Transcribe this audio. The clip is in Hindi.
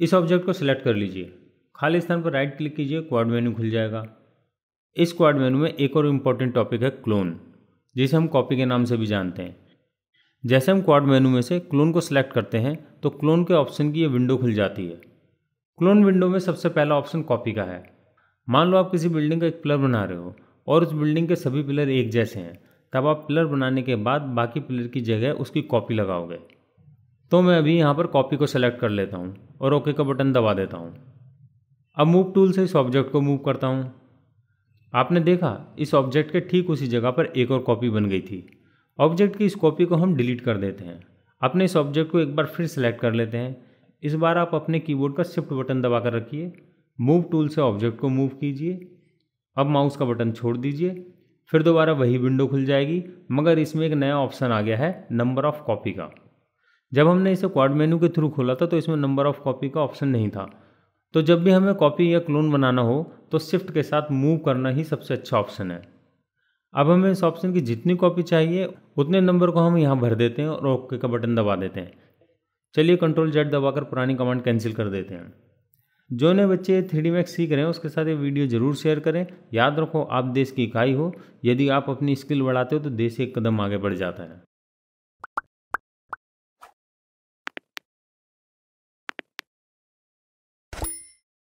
इस ऑब्जेक्ट को सिलेक्ट कर लीजिए खाली स्थान पर राइट क्लिक कीजिए क्वाड मेन्यू खुल जाएगा इस क्वाड मेन्यू में एक और इम्पॉर्टेंट टॉपिक है क्लोन जिसे हम कॉपी के नाम से भी जानते हैं जैसे हम क्वाड मेनू में से क्लोन को सिलेक्ट करते हैं तो क्लोन के ऑप्शन की ये विंडो खुल जाती है क्लोन विंडो में सबसे पहला ऑप्शन कॉपी का है मान लो आप किसी बिल्डिंग का एक पिलर बना रहे हो और उस बिल्डिंग के सभी पिलर एक जैसे हैं तब आप पिलर बनाने के बाद बाकी पिलर की जगह उसकी कॉपी लगाओगे तो मैं अभी यहाँ पर कॉपी को सेलेक्ट कर लेता हूँ और ओके का बटन दबा देता हूँ अब मूव टूल से इस ऑब्जेक्ट को मूव करता हूँ आपने देखा इस ऑब्जेक्ट के ठीक उसी जगह पर एक और कॉपी बन गई थी ऑब्जेक्ट की इस कॉपी को हम डिलीट कर देते हैं अपने इस ऑब्जेक्ट को एक बार फिर सेलेक्ट कर लेते हैं इस बार आप अपने कीबोर्ड का शिफ्ट बटन दबा कर रखिए मूव टूल से ऑब्जेक्ट को मूव कीजिए अब माउस का बटन छोड़ दीजिए फिर दोबारा वही विंडो खुल जाएगी मगर इसमें एक नया ऑप्शन आ गया है नंबर ऑफ़ कॉपी का जब हमने इसे क्वाड मेनू के थ्रू खोला था तो इसमें नंबर ऑफ़ कॉपी का ऑप्शन नहीं था तो जब भी हमें कॉपी या क्लोन बनाना हो तो शिफ्ट के साथ मूव करना ही सबसे अच्छा ऑप्शन है अब हमें इस ऑप्शन की जितनी कॉपी चाहिए उतने नंबर को हम यहाँ भर देते हैं और ओके का बटन दबा देते हैं चलिए कंट्रोल जेड दबाकर पुरानी कमांड कैंसिल कर देते हैं जो नए बच्चे थ्री डी मैक्स सीख रहे हैं उसके साथ ये वीडियो जरूर शेयर करें याद रखो आप देश की इकाई हो यदि आप अपनी स्किल बढ़ाते हो तो देश एक कदम आगे बढ़ जाता है